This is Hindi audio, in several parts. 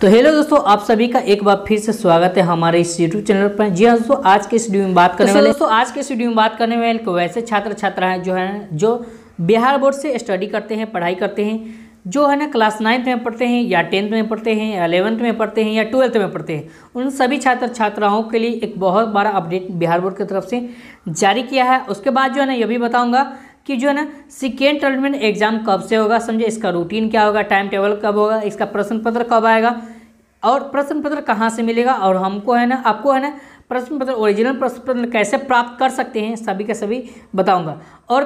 तो हेलो दोस्तों आप सभी का एक बार फिर से स्वागत है हमारे इस यूट्यूब चैनल पर जी हाँ दोस्तों आज के तो वीडियो में बात करने वाले दोस्तों आज के वीडियो में बात करने वाले वैसे छात्र हैं जो है जो बिहार बोर्ड से स्टडी करते हैं पढ़ाई करते हैं जो है ना क्लास नाइन्थ में पढ़ते हैं या टेंथ में पढ़ते हैं या अलेवंथ में पढ़ते हैं या ट्वेल्थ में पढ़ते हैं उन सभी छात्र छात्राओं के लिए एक बहुत बड़ा अपडेट बिहार बोर्ड की तरफ से जारी किया है उसके बाद जो है ना ये भी बताऊँगा कि जो है ना सिकेंड टर्म में एग्जाम कब से होगा समझे इसका रूटीन क्या होगा टाइम टेबल कब होगा इसका प्रश्न पत्र कब आएगा और प्रश्न पत्र कहाँ से मिलेगा और हमको है ना आपको है ना प्रश्न पत्र ओरिजिनल प्रश्न पत्र कैसे प्राप्त कर सकते हैं सभी के सभी बताऊंगा और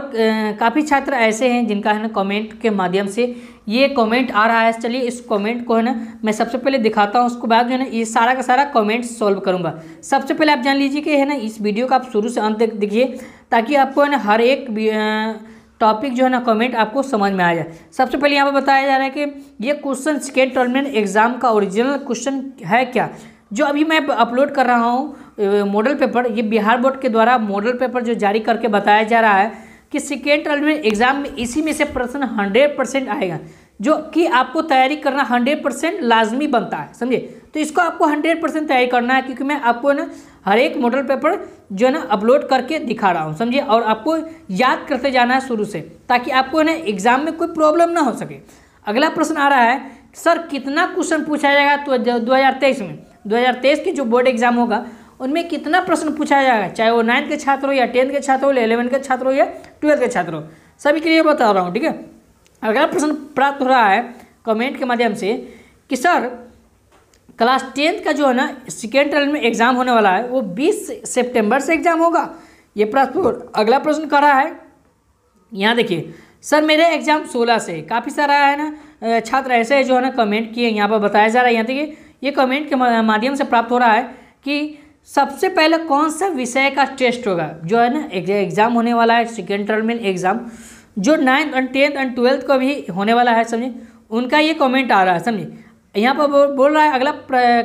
काफ़ी छात्र ऐसे हैं जिनका है ना कमेंट के माध्यम से ये कमेंट आ रहा है चलिए इस कमेंट को है ना मैं सबसे पहले दिखाता हूँ उसको बाद जो है ना ये सारा का सारा कमेंट सॉल्व करूँगा सबसे पहले आप जान लीजिए कि है ना इस वीडियो का आप शुरू से अंत तक दिखिए ताकि आपको है ना हर एक टॉपिक जो है ना कमेंट आपको समझ में आ जाए सबसे पहले यहाँ पर बताया जा रहा है कि ये क्वेश्चन सेकेंड टर्मिनल एग्ज़ाम का ओरिजिनल क्वेश्चन है क्या जो अभी मैं अपलोड कर रहा हूँ मॉडल पेपर ये बिहार बोर्ड के द्वारा मॉडल पेपर जो जारी करके बताया जा रहा है कि सेकेंड टर्मिनल एग्जाम में इसी में से प्रश्न हंड्रेड परसेंट आएगा जो कि आपको तैयारी करना हंड्रेड परसेंट लाजमी बनता है समझे तो इसको आपको हंड्रेड परसेंट तैयारी करना है क्योंकि मैं आपको ना हर एक मॉडल पेपर जो है ना अपलोड करके दिखा रहा हूँ समझिए और आपको याद करते जाना है शुरू से ताकि आपको ना एग्जाम में कोई प्रॉब्लम ना हो सके अगला प्रश्न आ रहा है सर कितना क्वेश्चन पूछा जाएगा तो दो में दो के जो बोर्ड एग्जाम होगा उनमें कितना प्रश्न पूछा जाएगा चाहे वो नाइन्थ के छात्र हो या टेंथ के छात्र हो या इलेवन के छात्र हो या ट्वेल्थ के छात्र हो सभी के लिए बता रहा हूँ ठीक है अगला प्रश्न प्राप्त हो रहा है कमेंट के माध्यम से कि सर क्लास टेंथ का जो है ना सेकेंड टर्म में एग्ज़ाम होने वाला है वो बीस सितंबर से एग्ज़ाम होगा ये प्राप्त अगला प्रश्न कर रहा है यहाँ देखिए सर मेरे एग्ज़ाम सोलह से काफ़ी सारा है ना छात्र ऐसे जो है ना कमेंट किए यहाँ पर बताया जा रहा है यहाँ देखिए ये कमेंट के माध्यम से प्राप्त हो रहा है कि सबसे पहले कौन सा विषय का टेस्ट होगा जो है ना एग्ज़ाम होने वाला है सेकेंड टर्म में एग्ज़ाम जो ninth and tenth and twelfth का भी होने वाला है समझे उनका ये कमेंट आ रहा है समझे यहाँ पर बोल रहा है अगला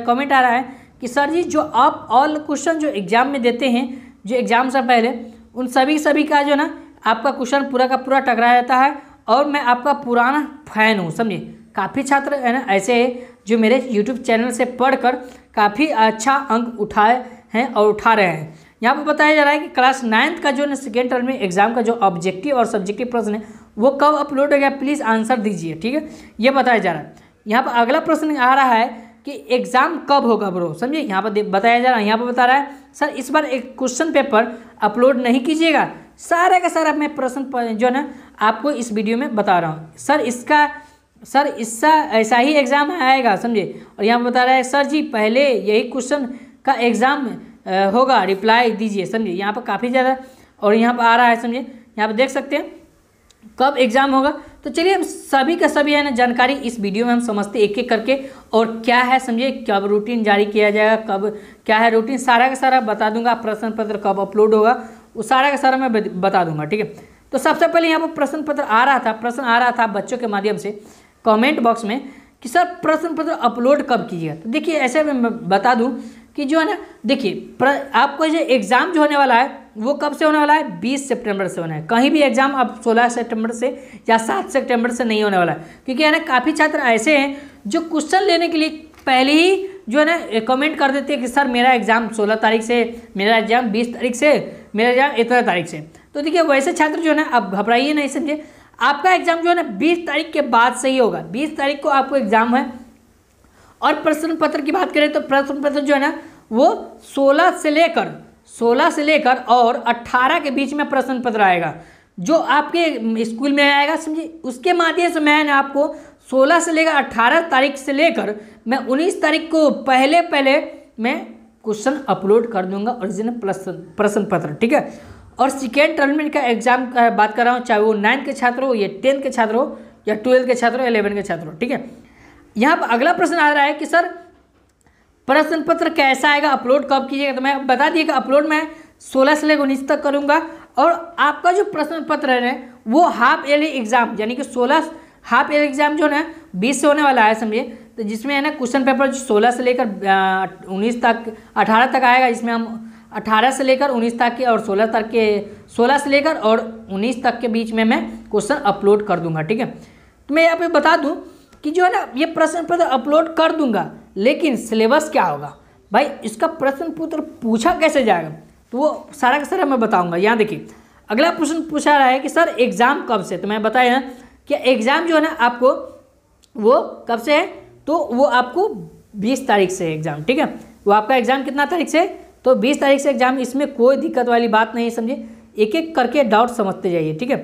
कमेंट आ रहा है कि सर जी जो आप ऑल क्वेश्चन जो एग्ज़ाम में देते हैं जो एग्ज़ाम से पहले उन सभी सभी का जो ना आपका क्वेश्चन पूरा का पूरा टकराया जाता है और मैं आपका पुराना फ़ैन हूँ समझे काफ़ी छात्र है ना ऐसे है जो मेरे यूट्यूब चैनल से पढ़कर काफ़ी अच्छा अंक उठाए हैं और उठा रहे हैं यहाँ पर बताया जा रहा है कि क्लास नाइन्थ का जो है सेकेंड टर्म में एग्जाम का जो ऑब्जेक्टिव और सब्जेक्टिव प्रश्न है वो कब अपलोड हो गया प्लीज़ आंसर दीजिए ठीक है ये बताया जा रहा है यहाँ पर अगला प्रश्न आ रहा है कि एग्ज़ाम कब होगा ब्रो समझे यहाँ पर बताया जा रहा है यहाँ पर बता रहा है सर इस बार एक क्वेश्चन पेपर अपलोड नहीं कीजिएगा सारे का सारा मैं प्रश्न जो है ना आपको इस वीडियो में बता रहा हूँ सर इसका सर इसका ऐसा ही एग्ज़ाम आएगा समझे और यहाँ बता रहा है सर जी पहले यही क्वेश्चन का एग्ज़ाम होगा रिप्लाई दीजिए समझे यहाँ पर काफ़ी ज़्यादा और यहाँ पर आ रहा है समझे यहाँ पर देख सकते हैं कब एग्ज़ाम होगा तो चलिए हम सभी का सभी है ना जानकारी इस वीडियो में हम समझते एक एक करके और क्या है समझिए कब रूटीन जारी किया जाएगा कब क्या है रूटीन सारा का सारा बता दूंगा प्रश्न पत्र कब अपलोड होगा वो सारा का सारा मैं बता दूंगा ठीक है तो सबसे पहले यहाँ पर प्रश्न पत्र आ रहा था प्रश्न आ रहा था बच्चों के माध्यम से कमेंट बॉक्स में कि सर प्रश्न पत्र अपलोड कब कीजिएगा तो देखिए ऐसे मैं बता दूं कि जो है ना देखिए आपको जो एग्ज़ाम जो होने वाला है वो कब से होने वाला है 20 सितंबर से होना है कहीं भी एग्ज़ाम अब 16 सितंबर से या 7 सितंबर से नहीं होने वाला है क्योंकि है ना काफ़ी छात्र ऐसे हैं जो क्वेश्चन लेने के लिए पहले ही जो है ना कमेंट कर देते हैं कि सर मेरा एग्ज़ाम सोलह तारीख से मेरा एग्ज़ाम बीस तारीख से मेरा एग्ज़ाम इतना तारीख से तो देखिए वैसे छात्र जो है ना आप घबराइए नहीं समझे आपका एग्ज़ाम जो है ना बीस तारीख के बाद से ही होगा बीस तारीख को आपको एग्ज़ाम है और प्रश्न पत्र की बात करें तो प्रश्न पत्र जो है ना वो सोलह से लेकर सोलह से लेकर और अट्ठारह के बीच में प्रश्न पत्र आएगा जो आपके स्कूल में आएगा समझिए उसके माध्यम से मैंने आपको 16 से लेकर 18 तारीख से लेकर मैं 19 तारीख को पहले पहले मैं क्वेश्चन अपलोड कर दूंगा ओरिजिनल प्रश्न प्रश्न पत्र ठीक है और सेकेंड टर्मिनेट का एग्जाम बात कर रहा हूँ चाहे वो नाइन्थ के छात्र हो या टेंथ के छात्र हो या ट्वेल्थ के छात्र हो इलेवन के छात्र हो ठीक है यहाँ पर अगला प्रश्न आ रहा है कि सर प्रश्न पत्र कैसा आएगा अपलोड कब कीजिएगा तो मैं बता दिए कि अपलोड मैं सोलह से लेकर उन्नीस तक करूँगा और आपका जो प्रश्न पत्र है वो हाफ एल एग्ज़ाम यानी कि सोलह हाफ एयर एग्ज़ाम जो है बीस से होने वाला है समझिए तो जिसमें है ना क्वेश्चन पेपर जो सोलह से लेकर उन्नीस तक अठारह तक आएगा जिसमें हम 18 से लेकर 19 तक के और 16 तक के 16 से लेकर और 19 तक के बीच में मैं क्वेश्चन अपलोड कर दूंगा ठीक है तो मैं यहाँ पे बता दूं कि जो है ना ये प्रश्न पत्र अपलोड कर दूंगा लेकिन सिलेबस क्या होगा भाई इसका प्रश्न पत्र पूछा कैसे जाएगा तो वो सारा का सारा मैं बताऊँगा यहाँ देखिए अगला प्रश्न पूछा रहा है कि सर एग्ज़ाम कब से तो मैं बताया ना कि एग्ज़ाम जो है ना आपको वो कब से है तो वो आपको बीस तारीख से एग्ज़ाम ठीक है वो आपका एग्ज़ाम कितना तारीख से तो बीस तारीख से एग्जाम इसमें कोई दिक्कत वाली बात नहीं समझे एक एक करके डाउट समझते जाइए ठीक है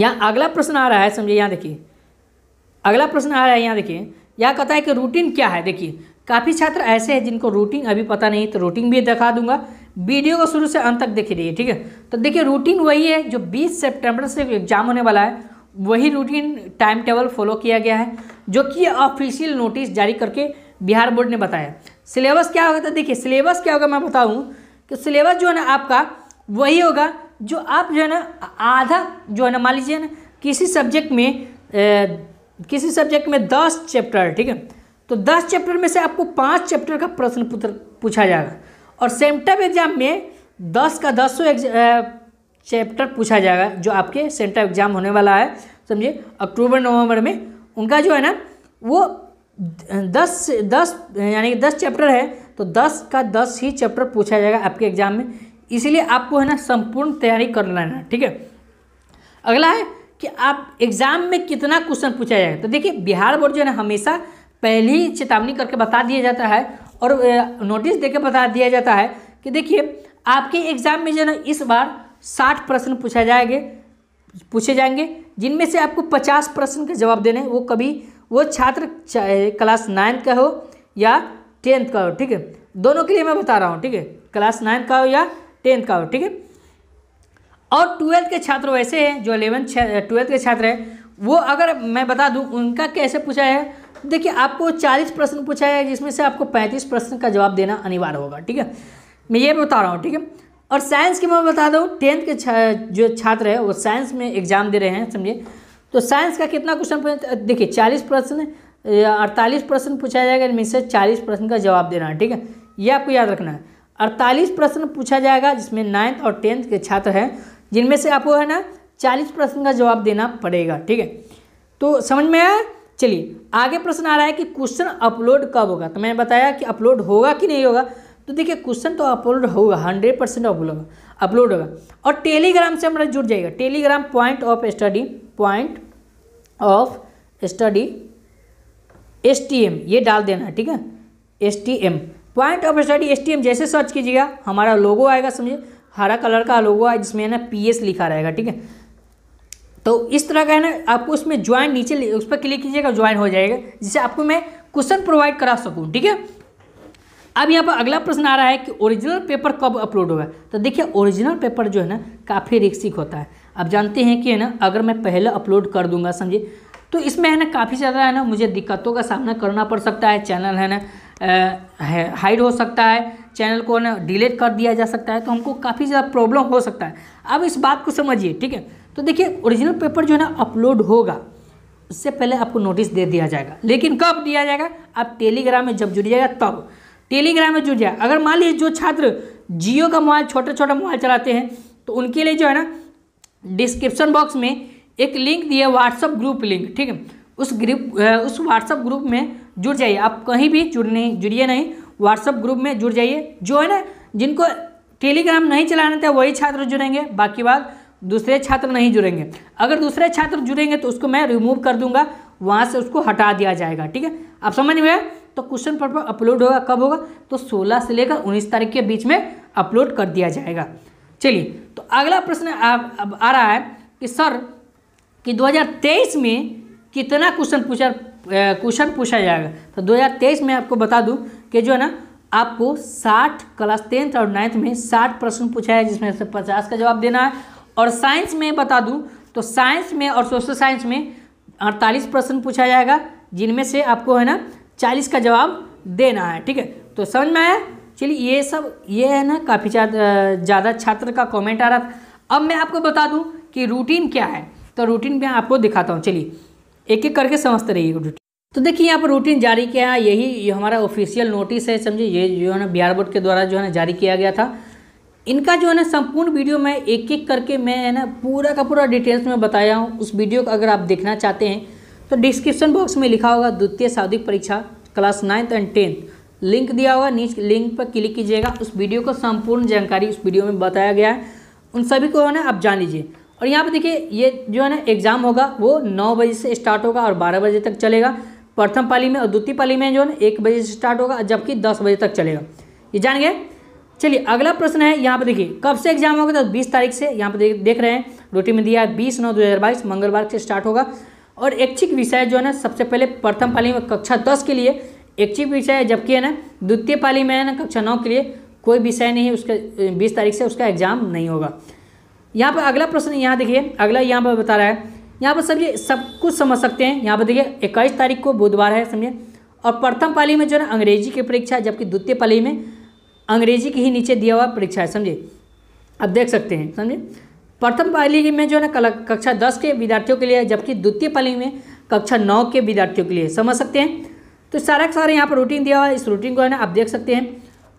यहाँ अगला प्रश्न आ रहा है समझिए यहाँ देखिए अगला प्रश्न आ रहा है यहाँ देखिए यहाँ कहता है कि रूटीन क्या है देखिए काफ़ी छात्र ऐसे हैं जिनको रूटीन अभी पता नहीं तो रूटीन भी दिखा दूंगा वीडियो को शुरू से अंत तक देखे रहिए ठीक है तो देखिए रूटीन वही है जो 20 सितंबर से एग्जाम होने वाला है वही रूटीन टाइम टेबल फॉलो किया गया है जो कि ऑफिशियल नोटिस जारी करके बिहार बोर्ड ने बताया सिलेबस क्या होगा तो देखिए सिलेबस क्या होगा मैं बताऊँ कि सिलेबस जो है ना आपका वही होगा जो आप जो है ना आधा जो है ना मान लीजिए ना किसी सब्जेक्ट में ए, किसी सब्जेक्ट में दस चैप्टर ठीक है तो दस चैप्टर में से आपको पाँच चैप्टर का प्रश्न पुत्र पूछा जाएगा और सेंटअप एग्जाम में दस का दस सौ चैप्टर पूछा जाएगा जो आपके सेंटर एग्जाम होने वाला है समझिए अक्टूबर नवंबर में उनका जो है ना वो दस दस यानी कि दस चैप्टर है तो दस का दस ही चैप्टर पूछा जाएगा आपके एग्जाम में इसीलिए आपको है ना संपूर्ण तैयारी कर लेना ठीक है अगला है कि आप एग्जाम में कितना क्वेश्चन पूछा जाएगा तो देखिए बिहार बोर्ड जो है ना हमेशा पहली चेतावनी करके बता दिया जाता है और नोटिस देकर बता दिया जाता है कि देखिए आपके एग्जाम में जो है ना इस बार साठ प्रश्न पूछा जाएंगे पूछे जाएंगे जिनमें से आपको पचास प्रश्न के जवाब देने वो कभी वो छात्र चाहे क्लास नाइन्थ का हो या टेंथ का हो ठीक है दोनों के लिए मैं बता रहा हूँ ठीक है क्लास नाइन्थ का हो या टेंथ का हो ठीक है और ट्वेल्थ के छात्र वैसे हैं जो अलेवेंथ ट्वेल्थ के छात्र हैं वो अगर मैं बता दूँ उनका कैसे पूछा है देखिए आपको चालीस प्रश्न पूछा है जिसमें से आपको पैंतीस प्रश्न का जवाब देना अनिवार्य होगा ठीक है मैं ये बता रहा हूँ ठीक है और साइंस की मैं बता दूँ टेंथ के छा, जो छात्र है वो साइंस में एग्ज़ाम दे रहे हैं समझिए तो साइंस का कितना क्वेश्चन देखिए चालीस प्रश्न अड़तालीस प्रश्न पूछा जाएगा इनमें से चालीस प्रश्न का जवाब देना है ठीक है ये आपको याद रखना है अड़तालीस प्रश्न पूछा जाएगा जिसमें नाइन्थ और टेंथ के छात्र हैं जिनमें से आपको है ना चालीस प्रश्न का जवाब देना पड़ेगा ठीक है तो समझ में आया चलिए आगे प्रश्न आ रहा है कि क्वेश्चन अपलोड कब होगा तो मैंने बताया कि अपलोड होगा कि नहीं होगा तो देखिए क्वेश्चन तो अपलोड होगा हंड्रेड परसेंट अपलोड होगा अपलोड होगा और टेलीग्राम से हमारा जुड़ जाएगा Telegram point of study point of study S T M ये डाल देना ठीक है S T M point of study S T M जैसे सर्च कीजिएगा हमारा लोगो आएगा समझिए हरा कलर का लोगो है जिसमें है ना पी एस लिखा रहेगा ठीक है तो इस तरह का है ना आपको उसमें ज्वाइन नीचे उस पर क्लिक कीजिएगा ज्वाइन हो जाएगा जिससे आपको मैं क्वेश्चन प्रोवाइड करा सकूँ ठीक है अब यहाँ पर अगला प्रश्न आ रहा है कि ओरिजिनल पेपर कब अपलोड होगा तो देखिए ओरिजिनल पेपर जो है ना काफ़ी रिक्सिक होता है आप जानते हैं कि है ना अगर मैं पहले अपलोड कर दूंगा समझिए तो इसमें है ना काफ़ी ज़्यादा है ना मुझे दिक्कतों का सामना करना पड़ सकता है चैनल है ना हाइड हो सकता है चैनल को ना डिलीट कर दिया जा सकता है तो हमको काफ़ी ज़्यादा प्रॉब्लम हो सकता है अब इस बात को समझिए ठीक है तो देखिए ओरिजिनल पेपर जो है ना अपलोड होगा उससे पहले आपको नोटिस दे दिया जाएगा लेकिन कब दिया जाएगा आप टेलीग्राम में जब जुड़ जाएगा तब टेलीग्राम में जुड़ जाए अगर मान लीजिए जो छात्र जियो का मोबाइल छोटा छोटा मोबाइल चलाते हैं तो उनके लिए जो है ना डिस्क्रिप्शन बॉक्स में एक लिंक दिया व्हाट्सअप ग्रुप लिंक ठीक है उस ग्रुप उस व्हाट्सअप ग्रुप में जुड़ जाइए आप कहीं भी जुड़ने जुड़िए नहीं व्हाट्सअप ग्रुप में जुड़ जाइए जो है ना जिनको टेलीग्राम नहीं चलाना था वही छात्र जुड़ेंगे बाकी बात दूसरे छात्र नहीं जुड़ेंगे अगर दूसरे छात्र जुड़ेंगे तो उसको मैं रिमूव कर दूंगा वहाँ से उसको हटा दिया जाएगा ठीक है आप समझ में तो क्वेश्चन पेपर अपलोड होगा कब होगा तो 16 से लेकर 19 तारीख के बीच में अपलोड कर दिया जाएगा चलिए तो अगला प्रश्न अब आ रहा है कि सर कि 2023 में कितना क्वेश्चन पूछा क्वेश्चन पूछा जाएगा तो 2023 में आपको बता दूं कि जो है ना आपको 60 क्लास टेंथ और नाइन्थ में 60 प्रश्न पूछा है जिसमें से 50 का जवाब देना है और साइंस में बता दूं तो साइंस में और सोशल साइंस में अड़तालीस प्रश्न पूछा जाएगा जिनमें से आपको है ना चालीस का जवाब देना है ठीक है तो समझ में आया चलिए ये सब ये है ना काफ़ी ज़्यादा छात्र का कमेंट आ रहा था अब मैं आपको बता दूं कि रूटीन क्या है तो रूटीन मैं आपको दिखाता हूँ चलिए एक एक करके समझते रहिए रूटीन तो देखिए यहाँ पर रूटीन जारी किया है यही ये हमारा ऑफिशियल नोटिस है समझिए ये जो है ना बिहार बोर्ड के द्वारा जो है ना जारी किया गया था इनका जो है ना संपूर्ण वीडियो मैं एक एक करके मैं है ना पूरा का पूरा डिटेल्स में बताया हूँ उस वीडियो को अगर आप देखना चाहते हैं तो डिस्क्रिप्शन बॉक्स में लिखा होगा द्वितीय शाब्दिक परीक्षा class ninth and tenth link दिया होगा नीचे लिंक पर क्लिक कीजिएगा उस वीडियो को संपूर्ण जानकारी उस वीडियो में बताया गया है उन सभी को ना आप जान लीजिए और यहाँ पर देखिए ये जो है ना एग्ज़ाम होगा वो नौ बजे से स्टार्ट होगा और बारह बजे तक चलेगा प्रथम पाली में और द्वितीय पाली में जो है ना एक बजे से स्टार्ट होगा जबकि दस बजे तक चलेगा ये जान गए चलिए अगला प्रश्न है यहाँ पर देखिए कब से एग्जाम होगा तो बीस तारीख से यहाँ पर देख रहे हैं रोटी में दिया है बीस नौ दो मंगलवार से स्टार्ट होगा और ऐच्छिक विषय जो है ना सबसे पहले प्रथम पाली में कक्षा दस के लिए ऐच्छिक विषय है जबकि है ना द्वितीय पाली में है ना कक्षा नौ के लिए कोई विषय नहीं है बीस तारीख से उसका एग्जाम नहीं होगा यहाँ पर अगला प्रश्न यहाँ देखिए अगला यहाँ पर बता रहा है यहाँ पर समझिए सब कुछ समझ सकते हैं यहाँ पर देखिए इक्कीस तारीख को बुधवार है समझिए और प्रथम पाली में जो है ना अंग्रेजी की परीक्षा है जबकि द्वितीय पाली में अंग्रेजी के ही नीचे दिया हुआ परीक्षा है समझिए आप देख सकते हैं समझिए प्रथम पाली में जो है ना कक्षा दस के विद्यार्थियों के लिए जबकि द्वितीय पाली में कक्षा नौ के विद्यार्थियों के लिए समझ सकते हैं तो सारा का सारा यहाँ पर रूटीन दिया हुआ है इस रूटीन को है ना आप देख सकते हैं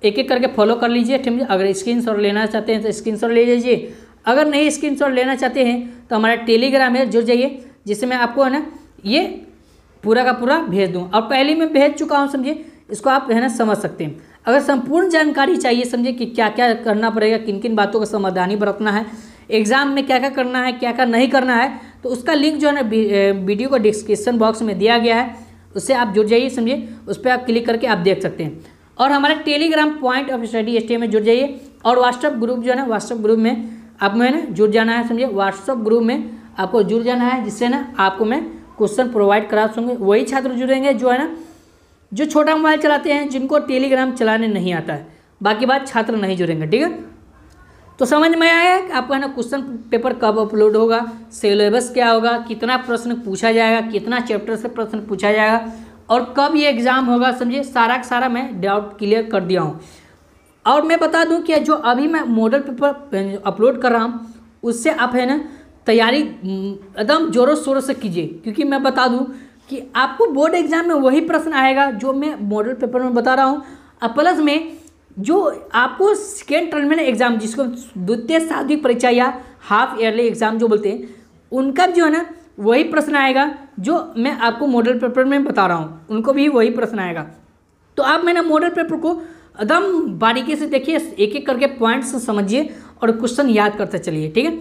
एक एक करके फॉलो कर लीजिए ठीक है अगर स्क्रीन शॉट लेना चाहते हैं तो स्क्रीन शॉट ले लीजिए अगर नहीं स्क्रीन शॉट लेना चाहते हैं तो हमारा टेलीग्राम है जुड़ जाइए जिससे मैं आपको है ना ये पूरा का पूरा भेज दूँ और पहले मैं भेज चुका हूँ समझिए इसको आप है ना समझ सकते हैं अगर संपूर्ण जानकारी चाहिए समझिए कि क्या क्या करना पड़ेगा किन किन बातों का समाधानी बरतना है एग्ज़ाम में क्या क्या करना है क्या क्या नहीं करना है तो उसका लिंक जो है ना वीडियो को डिस्क्रिप्सन बॉक्स में दिया गया है उससे आप जुड़ जाइए समझिए उस पर आप क्लिक करके आप देख सकते हैं और हमारे Telegram point of study S में जुड़ जाइए और व्हाट्सअप ग्रुप जो है ना व्हाट्सअप ग्रुप में आप में ना जुड़ जाना है समझिए व्हाट्सअप ग्रुप में आपको जुड़ जाना है जिससे ना आपको मैं क्वेश्चन प्रोवाइड करा सूँगी वही छात्र जुड़ेंगे जो है ना जो छोटा मोबाइल चलाते हैं जिनको टेलीग्राम चलाने नहीं आता है बाकी बात छात्र नहीं जुड़ेंगे ठीक है तो समझ में आया कि आपका ना क्वेश्चन पेपर कब अपलोड होगा सिलेबस क्या होगा कितना प्रश्न पूछा जाएगा कितना चैप्टर से प्रश्न पूछा जाएगा और कब ये एग्ज़ाम होगा समझिए सारा का सारा मैं डाउट क्लियर कर दिया हूँ और मैं बता दूँ कि जो अभी मैं मॉडल पेपर अपलोड कर रहा हूँ उससे आप है ना तैयारी एकदम ज़ोरों शोरों से कीजिए क्योंकि मैं बता दूँ कि आपको बोर्ड एग्ज़ाम में वही प्रश्न आएगा जो मैं मॉडल पेपर में बता रहा हूँ और प्लस में जो आपको सेकेंड टर्मिनल एग्जाम जिसको द्वितीय साधविक परीक्षा या हाफ ईयरली एग्जाम जो बोलते हैं उनका जो है ना वही प्रश्न आएगा जो मैं आपको मॉडल पेपर में बता रहा हूँ उनको भी वही प्रश्न आएगा तो आप मैंने मॉडल पेपर को एकदम बारीकी से देखिए एक एक करके पॉइंट्स समझिए और क्वेश्चन याद करते चलिए ठीक है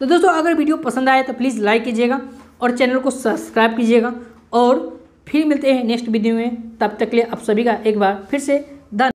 तो दोस्तों अगर वीडियो पसंद आए तो प्लीज़ लाइक कीजिएगा और चैनल को सब्सक्राइब कीजिएगा और फिर मिलते हैं नेक्स्ट वीडियो में तब तक के लिए आप सभी का एक बार फिर से धन्यवाद